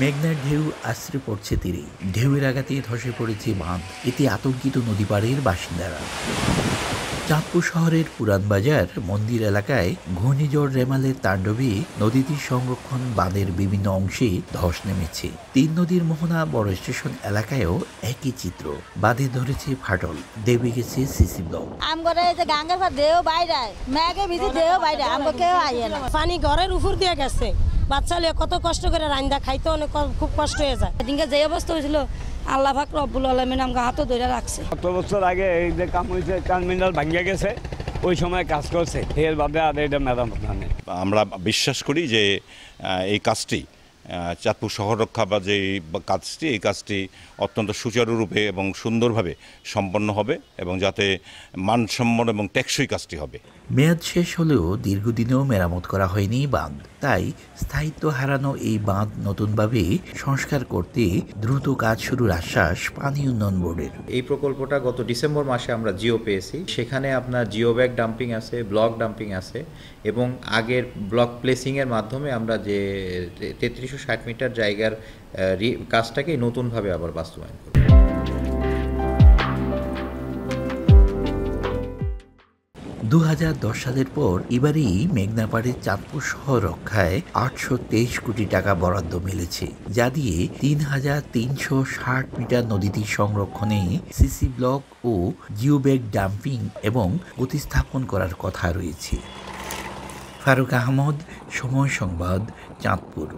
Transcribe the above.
মেঘনার ঢেউ আশ্রে পড়ছে তীরে ঢেউয়ের আঘাতে ধসে পড়েছে বাঁধ এতে আতঙ্কিত নদীপাড়ের বাসিন্দারা চাঁদপুর শহরের পুরান বাজার মন্দির এলাকায় ঘূর্ণিঝড় রেমালের তাণ্ডবে নদীটির সংরক্ষণ বাঁধের বিভিন্ন অংশে ধস নেমেছে তিন নদীর মোহনা বড় স্টেশন এলাকায়ও একই চিত্র বাঁধে ধরেছে ফাটল দেবে গেছে সিসি ব্লক পানি ঘরের উপর দিয়ে গেছে বাচ্চা হলে কত কষ্ট করে রান্দা খাইতে অনেক খুব কষ্ট হয়ে যায় এদিনকে যে অবস্থা হয়েছিল আল্লাহ ফাক রব্বুল আলমিন আমাকে হাতও ধরে রাখছে কত বছর আগে এই যে কাম হয়েছে টার্মিনাল ভাঙ্গে গেছে ওই সময় কাজ করছে এর বাদে আর এটা ম্যাডাম আমরা বিশ্বাস করি যে এই কাজটি চাঁদপুর শহর রক্ষা বা যে কাজটি এই কাজটি অত্যন্ত সুচারুরূপে এবং সুন্দরভাবে সম্পন্ন হবে এবং যাতে মানসম্মত এবং টেকসই কাজটি হবে মেয়াদ শেষ হলেও দীর্ঘদিনেও মেরামত করা হয়নি বাঁধ তাই স্থায়িত্ব হারানো এই বাঁধ নতুনভাবে সংস্কার করতে দ্রুত কাজ শুরুর আশ্বাস পানি উন্নয়ন বোর্ডের এই প্রকল্পটা গত ডিসেম্বর মাসে আমরা জিও পেয়েছি সেখানে আপনার জিও ব্যাগ ডাম্পিং আছে ব্লক ডাম্পিং আছে এবং আগের ব্লক প্লেসিংয়ের মাধ্যমে আমরা যে তেত্রিশশো ষাট মিটার জায়গার কাজটাকে নতুনভাবে আবার বাস্তবায়ন করি দু সালের পর এবারেই মেঘনাপাড়ের চাঁদপুর শহর রক্ষায় আটশো তেইশ কোটি টাকা বরাদ্দ মিলেছে যা দিয়ে তিন হাজার তিনশো ষাট মিটার নদীটি সংরক্ষণে সিসি ব্লক ও জিওব্যাগ ডাম্পিং এবং প্রতিস্থাপন করার কথা রয়েছে ফারুক আহমদ সময় সংবাদ চাঁদপুর